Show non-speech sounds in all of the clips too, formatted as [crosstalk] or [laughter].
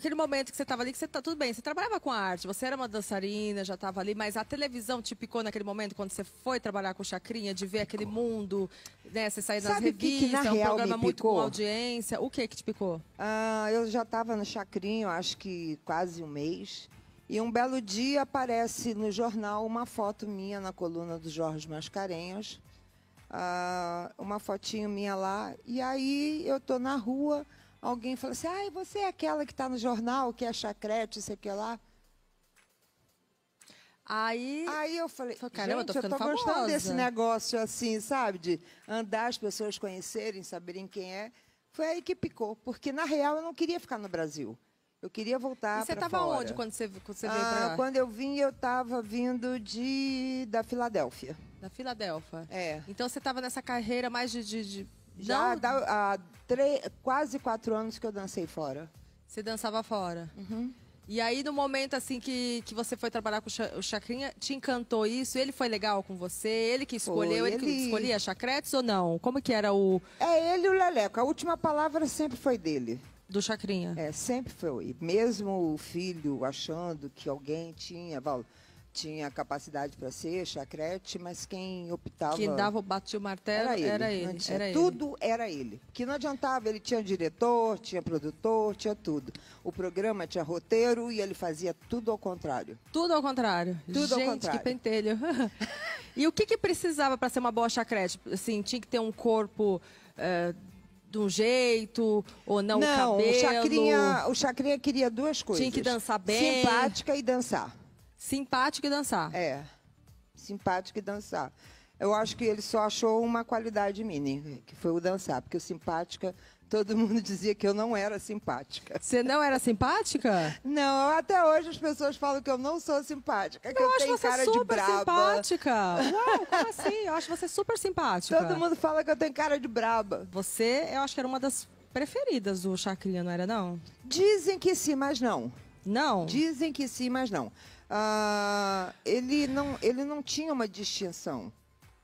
aquele momento que você estava ali, que você tá tudo bem, você trabalhava com a arte, você era uma dançarina, já estava ali, mas a televisão te picou naquele momento quando você foi trabalhar com Chacrinha, de ver aquele mundo, né? Você sair nas Sabe revistas, que que, na um programa muito com audiência. O que que te picou? Ah, eu já estava no Chacrinho, acho que quase um mês. E um belo dia aparece no jornal uma foto minha na coluna do Jorge Mascarenhas. Ah, uma fotinho minha lá. E aí eu tô na rua, alguém fala assim: ah, você é aquela que está no jornal, que é chacrete, sei o que lá. Aí, aí eu falei, falei caramba, gente, eu tô, eu tô famosa. gostando desse negócio assim, sabe? De andar, as pessoas conhecerem, saberem quem é. Foi aí que picou, porque na real eu não queria ficar no Brasil. Eu queria voltar para você estava onde quando você, quando você ah, veio para Quando eu vim, eu estava vindo de da Filadélfia. Da Filadélfia. É. Então você estava nessa carreira mais de, de, de já dá, há três, quase quatro anos que eu dancei fora. Você dançava fora? Uhum. E aí, no momento assim que, que você foi trabalhar com o Chacrinha, te encantou isso? Ele foi legal com você? Ele que escolheu, ele... ele... que escolhia chacretes ou não? Como que era o. É ele e o Leleco. A última palavra sempre foi dele. Do Chacrinha? É, sempre foi. Mesmo o filho achando que alguém tinha tinha capacidade para ser chacrete, mas quem optava. Quem dava, bate o martelo era ele. Era ele, tinha, era tudo era ele. Que não adiantava, ele tinha diretor, tinha produtor, tinha tudo. O programa tinha roteiro e ele fazia tudo ao contrário. Tudo ao contrário. Tudo Gente, ao contrário. que pentelho. [laughs] e o que, que precisava para ser uma boa chacrete? Assim, tinha que ter um corpo. Uh, de um jeito, ou não, não o cabelo? Não, o Chacrinha, o Chacrinha queria duas coisas. Tinha que dançar bem. Simpática e dançar. Simpático e dançar. É. Simpático e dançar. Eu acho que ele só achou uma qualidade mini, que foi o dançar, porque o simpática todo mundo [laughs] dizia que eu não era simpática. Você não era simpática? Não, até hoje as pessoas falam que eu não sou simpática, que eu, eu acho tenho você cara super de braba. simpática. [laughs] Uau, como assim? Eu acho você super simpática. Todo mundo fala que eu tenho cara de braba. Você, eu acho que era uma das preferidas do Chacrinha, não era não? Dizem que sim, mas não. Não. Dizem que sim, mas não. Ah, ele não. Ele não tinha uma distinção.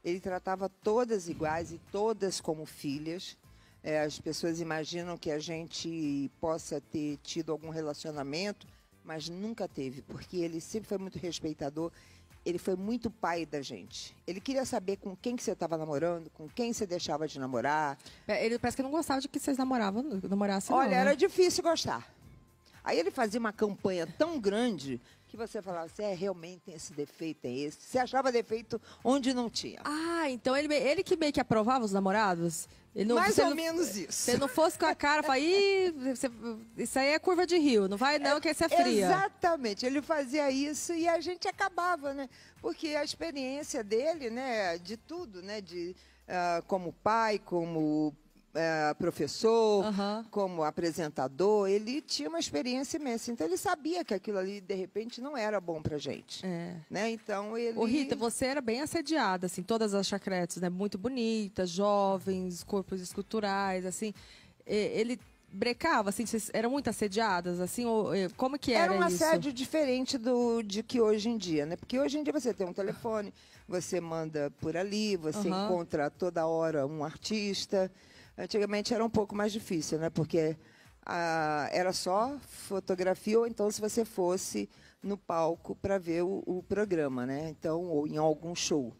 Ele tratava todas iguais e todas como filhas. É, as pessoas imaginam que a gente possa ter tido algum relacionamento, mas nunca teve, porque ele sempre foi muito respeitador. Ele foi muito pai da gente. Ele queria saber com quem que você estava namorando, com quem você deixava de namorar. É, ele parece que não gostava de que vocês namoravam, namorassem. Olha, não, né? era difícil gostar. Aí ele fazia uma campanha tão grande que você falava você assim, é, realmente esse defeito, é esse. Você achava defeito onde não tinha. Ah, então ele, ele que meio que aprovava os namorados? Ele não, Mais ou não, menos isso. Se não fosse com a cara, aí isso aí é curva de rio, não vai não, é, que isso é fria. Exatamente, ele fazia isso e a gente acabava, né? Porque a experiência dele, né, de tudo, né, de... Uh, como pai, como é, professor, uhum. como apresentador, ele tinha uma experiência imensa. Então ele sabia que aquilo ali de repente não era bom pra gente. É. Né? Então ele Ô, Rita, você era bem assediada assim, todas as chacretes, né? Muito bonitas, jovens, corpos esculturais, assim. Ele brecava, assim, vocês eram muito assediadas, assim, ou, como que era, era um assédio isso? diferente do de que hoje em dia, né? Porque hoje em dia você tem um telefone, você manda por ali, você uhum. encontra toda hora um artista, Antigamente era um pouco mais difícil, né? Porque ah, era só fotografia ou então se você fosse no palco para ver o, o, programa, né? Então, ou em algum show.